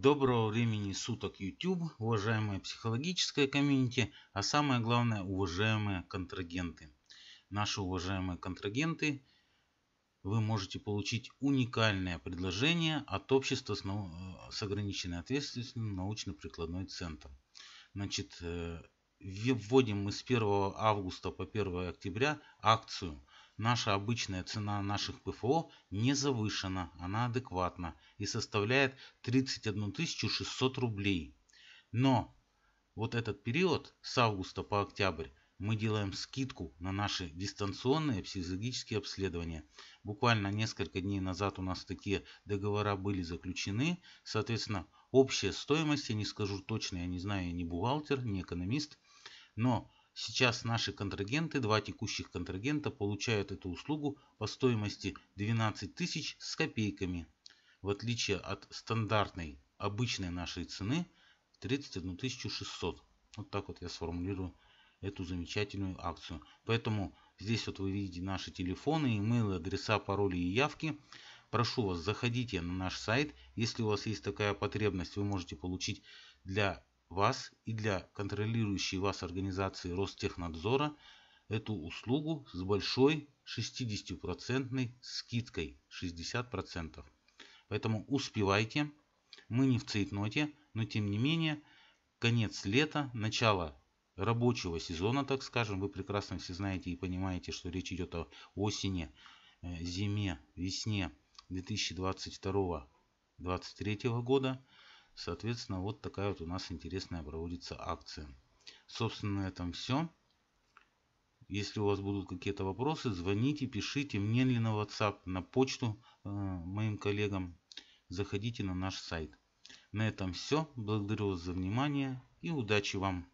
Доброго времени суток YouTube, уважаемая психологическая комьюнити, а самое главное, уважаемые контрагенты. Наши уважаемые контрагенты, вы можете получить уникальное предложение от общества с, нау... Э, с ограниченной ответственностью научно-прикладной центр. Значит, э, вводим мы с 1 августа по 1 октября акцию – Наша обычная цена наших ПФО не завышена, она адекватна и составляет 31 600 рублей. Но вот этот период с августа по октябрь мы делаем скидку на наши дистанционные психологические обследования. Буквально несколько дней назад у нас такие договора были заключены. Соответственно, общая стоимость, я не скажу точно, я не знаю, я не бухгалтер, не экономист, но Сейчас наши контрагенты, два текущих контрагента, получают эту услугу по стоимости 12 тысяч с копейками. В отличие от стандартной, обычной нашей цены 31 600. Вот так вот я сформулирую эту замечательную акцию. Поэтому здесь вот вы видите наши телефоны, имейлы, адреса, пароли и явки. Прошу вас, заходите на наш сайт. Если у вас есть такая потребность, вы можете получить для вас и для контролирующей вас организации Ростехнадзора эту услугу с большой 60% скидкой 60%. Поэтому успевайте. Мы не в цейтноте, но тем не менее конец лета, начало рабочего сезона, так скажем. Вы прекрасно все знаете и понимаете, что речь идет о осени, э, зиме, весне 2022-2023 года. Соответственно, вот такая вот у нас интересная проводится акция. Собственно, на этом все. Если у вас будут какие-то вопросы, звоните, пишите мне или на WhatsApp, на почту э, моим коллегам. Заходите на наш сайт. На этом все. Благодарю вас за внимание и удачи вам!